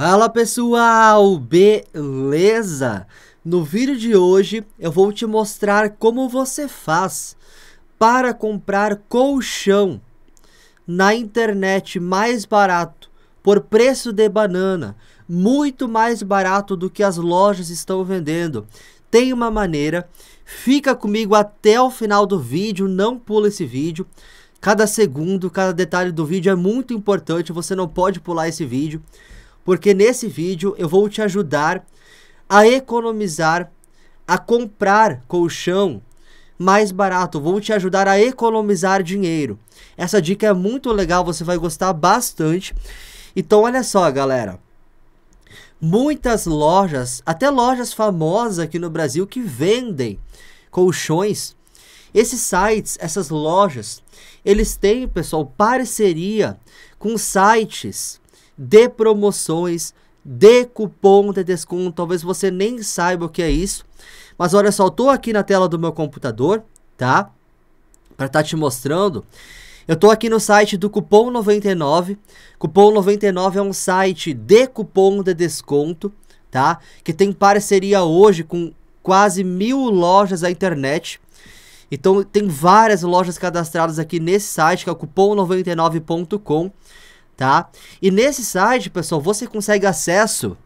Fala pessoal, beleza? No vídeo de hoje eu vou te mostrar como você faz para comprar colchão na internet mais barato, por preço de banana, muito mais barato do que as lojas estão vendendo. Tem uma maneira, fica comigo até o final do vídeo, não pula esse vídeo. Cada segundo, cada detalhe do vídeo é muito importante, você não pode pular esse vídeo porque nesse vídeo eu vou te ajudar a economizar, a comprar colchão mais barato, vou te ajudar a economizar dinheiro. Essa dica é muito legal, você vai gostar bastante. Então olha só, galera. Muitas lojas, até lojas famosas aqui no Brasil que vendem colchões esses sites, essas lojas, eles têm, pessoal, parceria com sites de promoções, de cupom de desconto. Talvez você nem saiba o que é isso. Mas olha só, eu tô aqui na tela do meu computador, tá? Para estar tá te mostrando. Eu tô aqui no site do Cupom 99. Cupom 99 é um site de cupom de desconto, tá? Que tem parceria hoje com quase mil lojas da internet. Então tem várias lojas cadastradas aqui nesse site, que é o cupom99.com tá? E nesse site, pessoal, você consegue acesso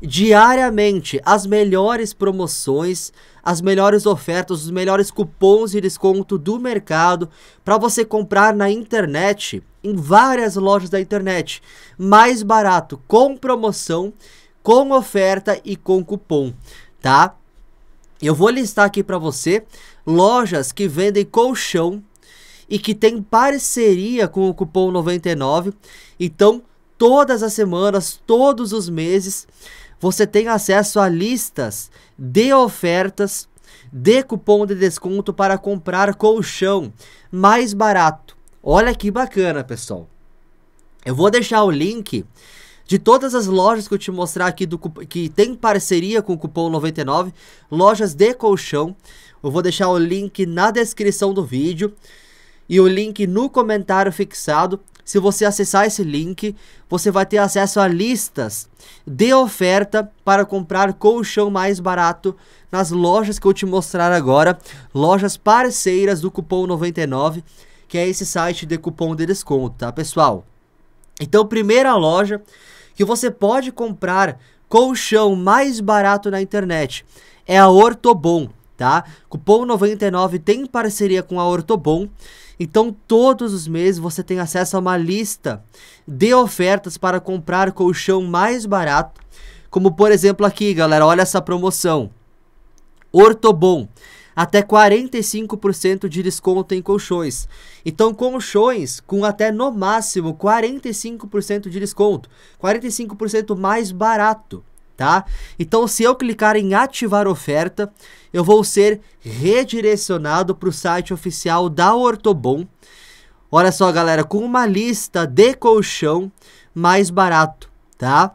diariamente as melhores promoções, as melhores ofertas, os melhores cupons de desconto do mercado para você comprar na internet, em várias lojas da internet, mais barato, com promoção, com oferta e com cupom, tá? Eu vou listar aqui para você lojas que vendem colchão e que tem parceria com o cupom 99. Então, todas as semanas, todos os meses, você tem acesso a listas de ofertas de cupom de desconto para comprar colchão mais barato. Olha que bacana, pessoal. Eu vou deixar o link de todas as lojas que eu te mostrar aqui do que tem parceria com o cupom 99, lojas de colchão. Eu vou deixar o link na descrição do vídeo e o link no comentário fixado. Se você acessar esse link, você vai ter acesso a listas de oferta para comprar colchão mais barato nas lojas que eu te mostrar agora, lojas parceiras do cupom 99, que é esse site de cupom de desconto, tá, pessoal? Então, primeira loja que você pode comprar colchão mais barato na internet é a Ortobom, tá? Cupom 99 tem parceria com a Ortobom. Então, todos os meses você tem acesso a uma lista de ofertas para comprar colchão mais barato. Como por exemplo aqui, galera, olha essa promoção. Ortobon, até 45% de desconto em colchões. Então, colchões com até no máximo 45% de desconto, 45% mais barato tá? Então, se eu clicar em ativar oferta, eu vou ser redirecionado para o site oficial da Ortobom. Olha só, galera, com uma lista de colchão mais barato, tá?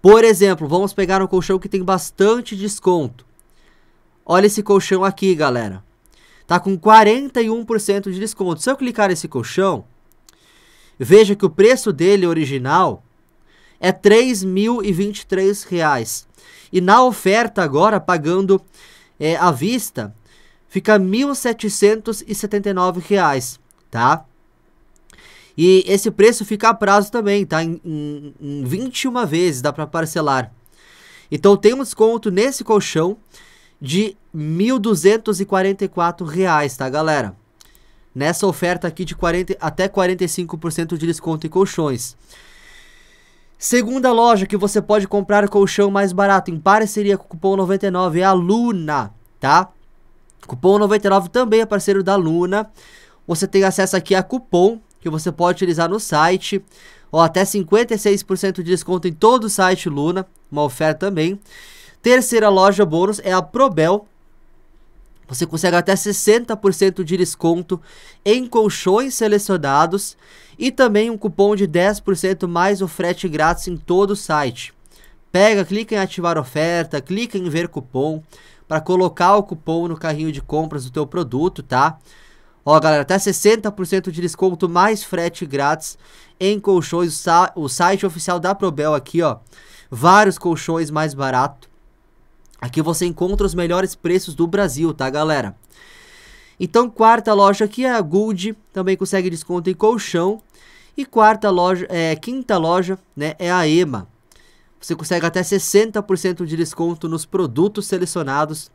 Por exemplo, vamos pegar um colchão que tem bastante desconto. Olha esse colchão aqui, galera. Tá com 41% de desconto. Se eu clicar nesse colchão, veja que o preço dele original é R$ 3.023. E na oferta agora, pagando é, à vista, fica R$ 1.779, tá? E esse preço fica a prazo também, tá? Em, em, em 21 vezes dá para parcelar. Então tem um desconto nesse colchão de R$ 1.244, tá, galera? Nessa oferta aqui de 40, até 45% de desconto em colchões. Segunda loja que você pode comprar colchão mais barato em parceria com o cupom 99 é a Luna, tá? Cupom 99 também é parceiro da Luna. Você tem acesso aqui a cupom que você pode utilizar no site. ou até 56% de desconto em todo o site Luna, uma oferta também. Terceira loja bônus é a Probel, você consegue até 60% de desconto em colchões selecionados e também um cupom de 10% mais o frete grátis em todo o site. Pega, clica em ativar oferta, clica em ver cupom para colocar o cupom no carrinho de compras do teu produto, tá? Ó, galera, até 60% de desconto mais frete grátis em colchões, o site oficial da Probel aqui, ó. Vários colchões mais barato Aqui você encontra os melhores preços do Brasil, tá galera? Então, quarta loja aqui é a Gold, também consegue desconto em colchão. E quarta loja, é, quinta loja, né, é a EMA. Você consegue até 60% de desconto nos produtos selecionados,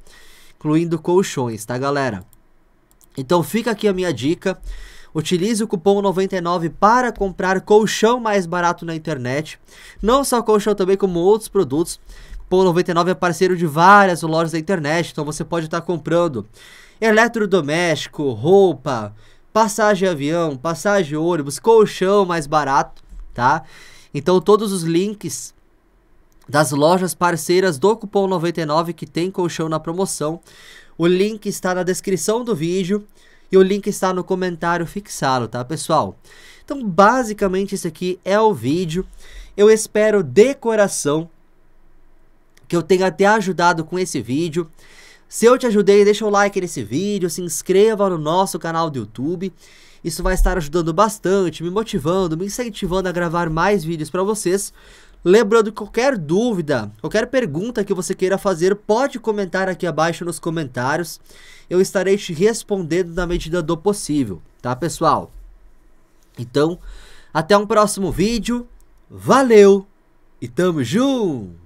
incluindo colchões, tá galera? Então fica aqui a minha dica. Utilize o cupom 99 para comprar colchão mais barato na internet. Não só colchão também, como outros produtos cupom 99 é parceiro de várias lojas da internet, então você pode estar tá comprando eletrodoméstico, roupa, passagem avião, passagem ônibus, colchão mais barato, tá? Então todos os links das lojas parceiras do cupom 99 que tem colchão na promoção. O link está na descrição do vídeo e o link está no comentário fixado, tá, pessoal? Então, basicamente, esse aqui é o vídeo. Eu espero de coração que eu tenha até ajudado com esse vídeo. Se eu te ajudei, deixa o like nesse vídeo, se inscreva no nosso canal do YouTube. Isso vai estar ajudando bastante, me motivando, me incentivando a gravar mais vídeos para vocês. Lembrando que qualquer dúvida, qualquer pergunta que você queira fazer, pode comentar aqui abaixo nos comentários. Eu estarei te respondendo na medida do possível, tá pessoal? Então, até um próximo vídeo. Valeu e tamo junto!